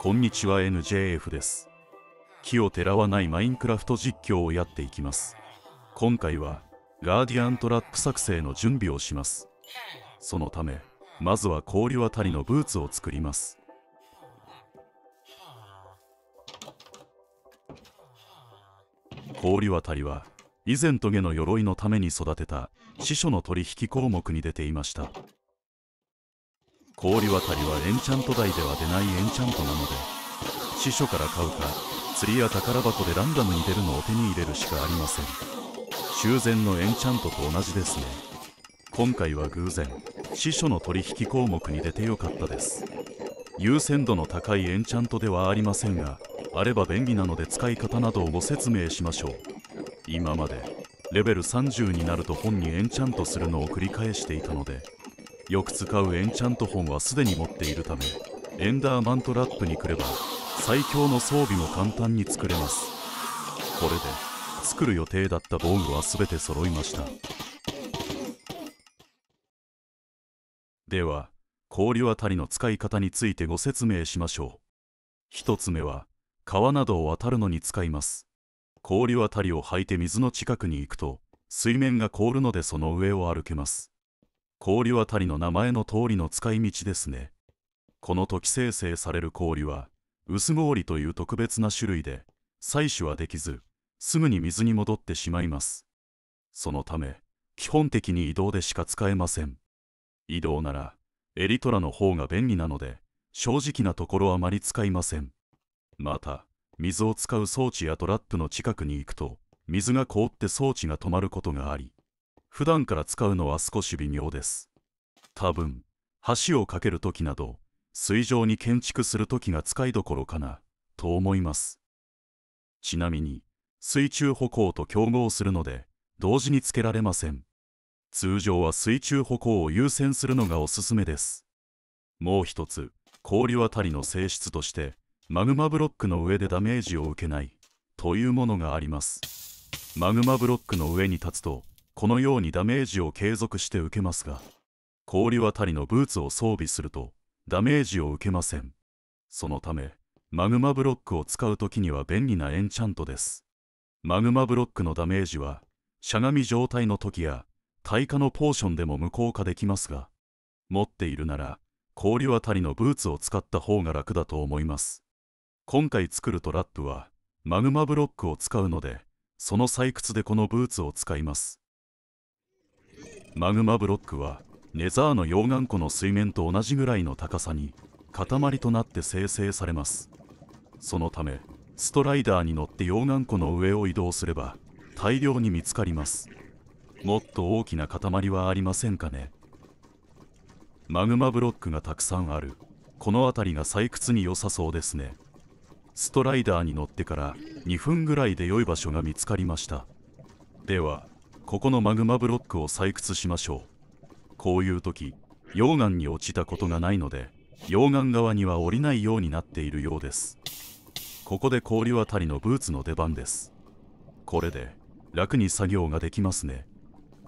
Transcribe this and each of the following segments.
こんにちは NJF です木をてらわないマインクラフト実況をやっていきます今回はガーディアントラップ作成の準備をしますそのためまずは氷渡りのブーツを作ります氷渡りは以前トゲの鎧のために育てた司書の取引項目に出ていました氷渡りはエンチャント台では出ないエンチャントなので司書から買うか釣りや宝箱でランダムに出るのを手に入れるしかありません修繕のエンチャントと同じですね今回は偶然司書の取引項目に出てよかったです優先度の高いエンチャントではありませんがあれば便利なので使い方などをご説明しましょう今までレベル30になると本にエンチャントするのを繰り返していたのでよく使うエンチャント本はすでに持っているためエンダーマントラップに来れば最強の装備も簡単に作れますこれで作る予定だった防具は全て揃いましたでは氷渡りの使い方についてご説明しましょう1つ目は川などを渡るのに使います氷渡りを履いて水の近くに行くと水面が凍るのでその上を歩けます氷渡りの名前の通りの使い道ですね。この時生成される氷は、薄氷という特別な種類で、採取はできず、すぐに水に戻ってしまいます。そのため、基本的に移動でしか使えません。移動なら、エリトラの方が便利なので、正直なところあまり使いません。また、水を使う装置やトラップの近くに行くと、水が凍って装置が止まることがあり、普段から使うのは少し微妙です多分橋を架ける時など水上に建築する時が使いどころかなと思いますちなみに水中歩行と競合するので同時につけられません通常は水中歩行を優先するのがおすすめですもう一つ氷渡りの性質としてマグマブロックの上でダメージを受けないというものがありますマグマブロックの上に立つとこのようにダメージを継続して受けますが氷渡りのブーツを装備するとダメージを受けませんそのためマグマブロックを使う時には便利なエンチャントですマグマブロックのダメージはしゃがみ状態の時や耐火のポーションでも無効化できますが持っているなら氷渡りのブーツを使った方が楽だと思います今回作るトラップはマグマブロックを使うのでその採掘でこのブーツを使いますマグマブロックはネザーの溶岩湖の水面と同じぐらいの高さに塊となって生成されますそのためストライダーに乗って溶岩湖の上を移動すれば大量に見つかりますもっと大きな塊はありませんかねマグマブロックがたくさんあるこの辺りが採掘に良さそうですねストライダーに乗ってから2分ぐらいで良い場所が見つかりましたではここのマグマブロックを採掘しましょうこういう時溶岩に落ちたことがないので溶岩側には降りないようになっているようですここで氷渡りのブーツの出番ですこれで楽に作業ができますね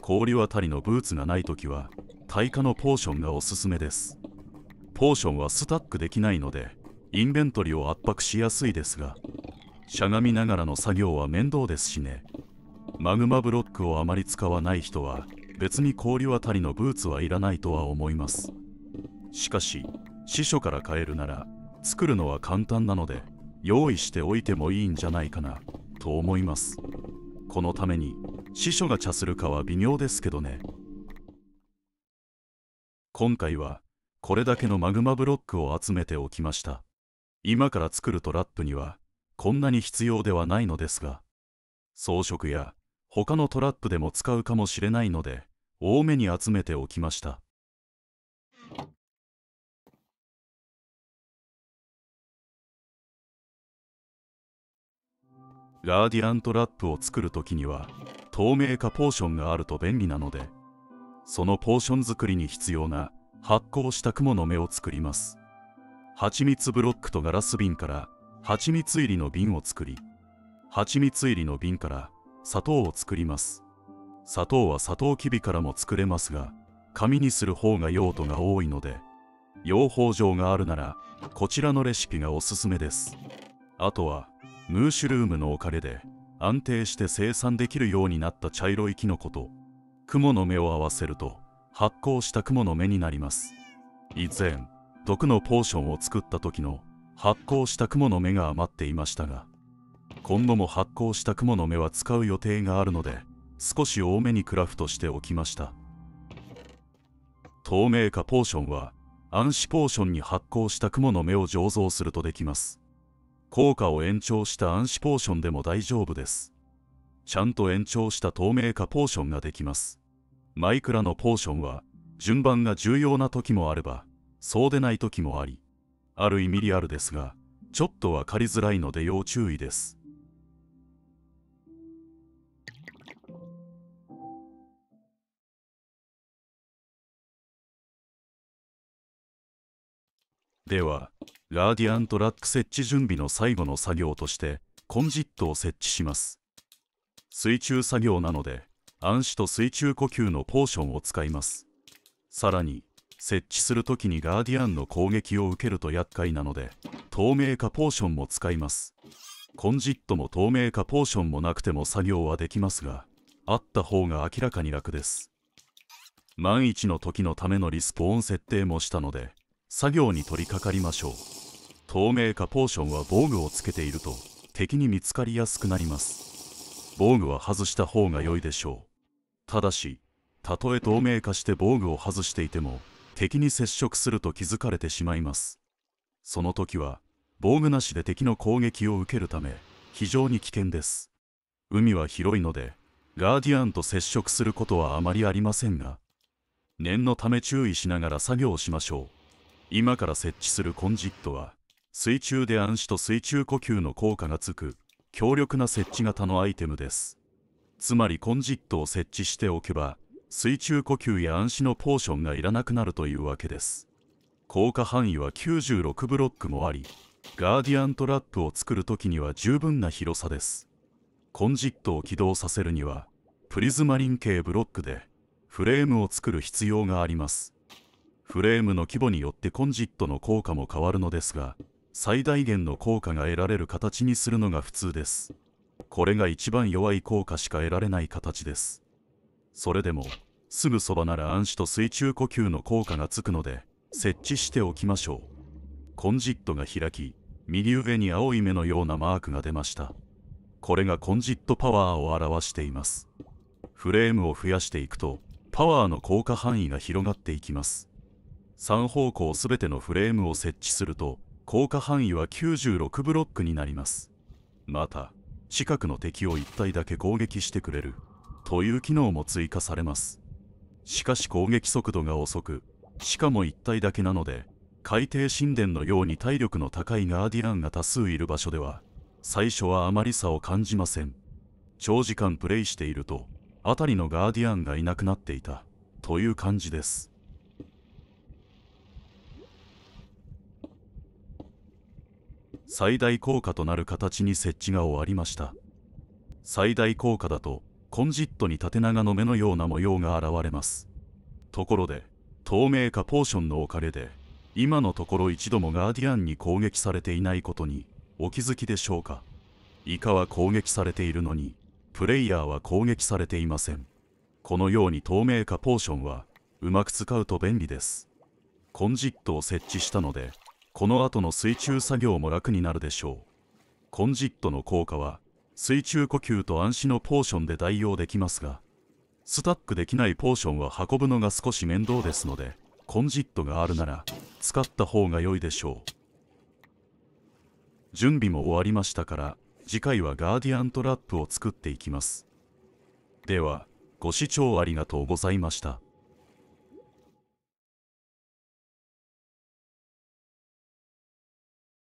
氷渡りのブーツがない時は耐火のポーションがおすすめですポーションはスタックできないのでインベントリを圧迫しやすいですがしゃがみながらの作業は面倒ですしねマグマブロックをあまり使わない人は別に氷渡たりのブーツはいらないとは思いますしかし司書から変えるなら作るのは簡単なので用意しておいてもいいんじゃないかなと思いますこのために司書が茶するかは微妙ですけどね今回はこれだけのマグマブロックを集めておきました今から作るトラップにはこんなに必要ではないのですが装飾や他のトラップでも使うかもしれないので多めに集めておきました。ガーディアントラップを作るときには透明化ポーションがあると便利なのでそのポーション作りに必要な発酵した雲の目を作ります蜂蜜ブロックとガラス瓶から蜂蜜入りの瓶を作り蜂蜜入りの瓶から砂糖を作ります砂糖はサトウキビからも作れますが紙にする方が用途が多いので養蜂場があるならこちらのレシピがおすすめですあとはムーシュルームのおかげで安定して生産できるようになった茶色いキノコと雲の目を合わせると発酵した雲の目になります以前毒のポーションを作った時の発酵した雲の目が余っていましたが今度も発酵した雲の目は使う予定があるので少し多めにクラフトしておきました透明化ポーションは暗視ポーションに発酵した雲の目を醸造するとできます効果を延長した暗視ポーションでも大丈夫ですちゃんと延長した透明化ポーションができますマイクラのポーションは順番が重要な時もあればそうでない時もありある意味リアルですがちょっと分かりづらいので要注意ですではガーディアントラック設置準備の最後の作業としてコンジットを設置します水中作業なので暗視と水中呼吸のポーションを使いますさらに設置する時にガーディアンの攻撃を受けると厄介なので透明化ポーションも使いますコンジットも透明化ポーションもなくても作業はできますがあった方が明らかに楽です万一の時のためのリスポーン設定もしたので作業に取り掛かりましょう透明化ポーションは防具をつけていると敵に見つかりやすくなります防具は外した方が良いでしょうただしたとえ透明化して防具を外していても敵に接触すると気づかれてしまいますその時は防具なしで敵の攻撃を受けるため非常に危険です海は広いのでガーディアンと接触することはあまりありませんが念のため注意しながら作業しましょう今から設置するコンジットは水中で暗視と水中呼吸の効果がつく強力な設置型のアイテムですつまりコンジットを設置しておけば水中呼吸や暗視のポーションがいらなくなるというわけです効果範囲は96ブロックもありガーディアントラップを作る時には十分な広さですコンジットを起動させるにはプリズマリン系ブロックでフレームを作る必要がありますフレームの規模によってコンジットの効果も変わるのですが最大限の効果が得られる形にするのが普通ですこれが一番弱い効果しか得られない形ですそれでもすぐそばなら暗視と水中呼吸の効果がつくので設置しておきましょうコンジットが開き右上に青い目のようなマークが出ましたこれがコンジットパワーを表していますフレームを増やしていくとパワーの効果範囲が広がっていきます3方向すべてのフレームを設置すると効果範囲は96ブロックになりますまた近くの敵を1体だけ攻撃してくれるという機能も追加されますしかし攻撃速度が遅くしかも1体だけなので海底神殿のように体力の高いガーディランが多数いる場所では最初はあまり差を感じません長時間プレイしていると辺りのガーディアンがいなくなっていたという感じです最大効果となる形に設置が終わりました最大効果だとコンジットに縦長の目のような模様が現れますところで透明化ポーションのおかげで今のところ一度もガーディアンに攻撃されていないことにお気づきでしょうかイカは攻撃されているのにプレイヤーは攻撃されていませんこのように透明化ポーションはうまく使うと便利ですコンジットを設置したのでこの後の水中作業も楽になるでしょうコンジットの効果は水中呼吸と暗視のポーションで代用できますがスタックできないポーションは運ぶのが少し面倒ですのでコンジットがあるなら使った方が良いでしょう準備も終わりましたから次回はガーディアントラップを作っていきますではご視聴ありがとうございました